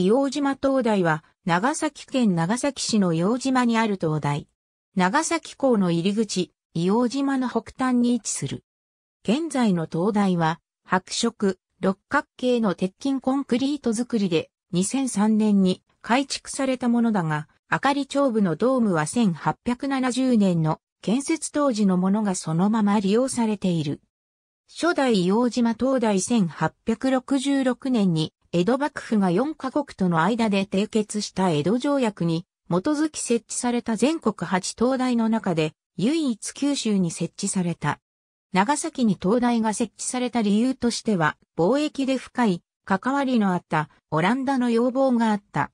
硫黄島灯台は、長崎県長崎市の硫黄島にある灯台。長崎港の入り口、硫黄島の北端に位置する。現在の灯台は、白色、六角形の鉄筋コンクリート造りで、2003年に改築されたものだが、明かり長部のドームは1870年の建設当時のものがそのまま利用されている。初代硫黄島灯台1866年に江戸幕府が4カ国との間で締結した江戸条約に、基づき設置された全国8灯台の中で、唯一九州に設置された。長崎に灯台が設置された理由としては、貿易で深い関わりのあったオランダの要望があった。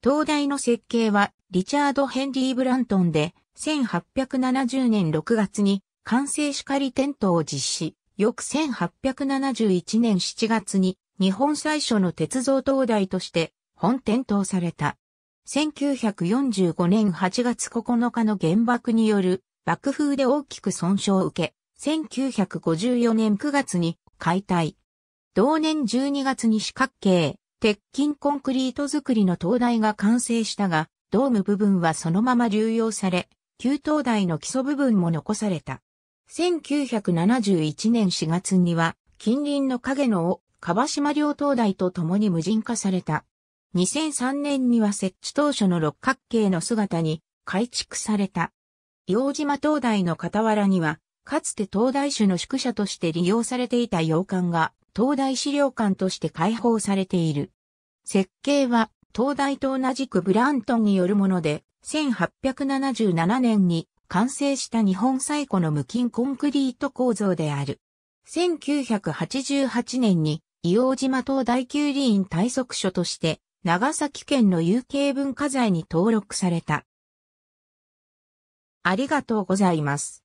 灯台の設計はリチャード・ヘンリー・ブラントンで1870年6月に完成しかり点灯を実施、翌1871年7月に日本最初の鉄道灯台として本点灯された。1945年8月9日の原爆による爆風で大きく損傷を受け、1954年9月に解体。同年12月に四角形、鉄筋コンクリート造りの灯台が完成したが、ドーム部分はそのまま流用され、旧灯台の基礎部分も残された。1971年4月には、近隣の影の尾、川島両灯台と共に無人化された。2003年には設置当初の六角形の姿に改築された。洋島灯台の傍らには、かつて灯台種の宿舎として利用されていた洋館が、灯台資料館として開放されている。設計は、灯台と同じくブラントンによるもので、1877年に完成した日本最古の無菌コンクリート構造である。1988年に硫黄島島大急林院対側所として、長崎県の有形文化財に登録された。ありがとうございます。